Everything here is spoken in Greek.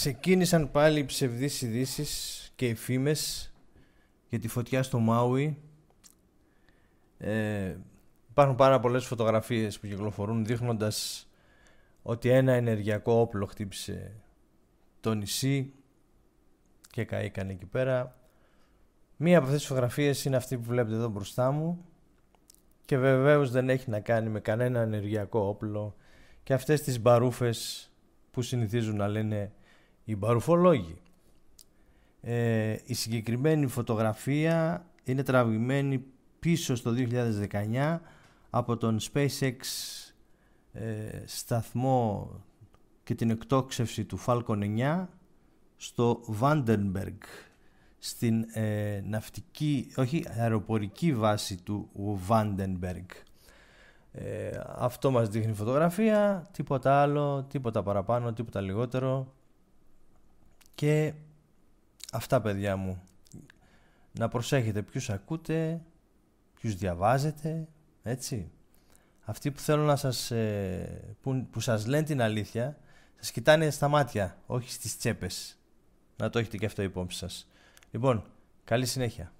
Ξεκίνησαν πάλι οι ψευδείς ειδήσεις και οι φήμες για τη φωτιά στο Μάουι. Ε, υπάρχουν πάρα πολλές φωτογραφίες που κυκλοφορούν δείχνοντας ότι ένα ενεργειακό όπλο χτύπησε το νησί και καήκαν εκεί πέρα. Μία από αυτές τις φωτογραφίες είναι αυτή που βλέπετε εδώ μπροστά μου και βεβαίως δεν έχει να κάνει με κανένα ενεργειακό όπλο και αυτές τις μπαρούφες που συνηθίζουν να λένε οι μπαρουφολόγοι. Ε, η συγκεκριμένη φωτογραφία είναι τραβημένη πίσω στο 2019 από τον SpaceX ε, σταθμό και την εκτόξευση του Falcon 9 στο Vandenberg στην ε, ναυτική, όχι αεροπορική βάση του Vandenberg. Ε, αυτό μας δείχνει φωτογραφία, τίποτα άλλο, τίποτα παραπάνω, τίποτα λιγότερο. Και αυτά παιδιά μου. Να προσέχετε ποιους ακούτε, ποιους διαβάζετε, έτσι. Αυτοί που θέλουν να σας, ε, που, που σας λένε την αλήθεια, σας κοιτάνε στα μάτια, όχι στις τσέπες. Να το έχετε και αυτό υπόψη σας. Λοιπόν, καλή συνέχεια.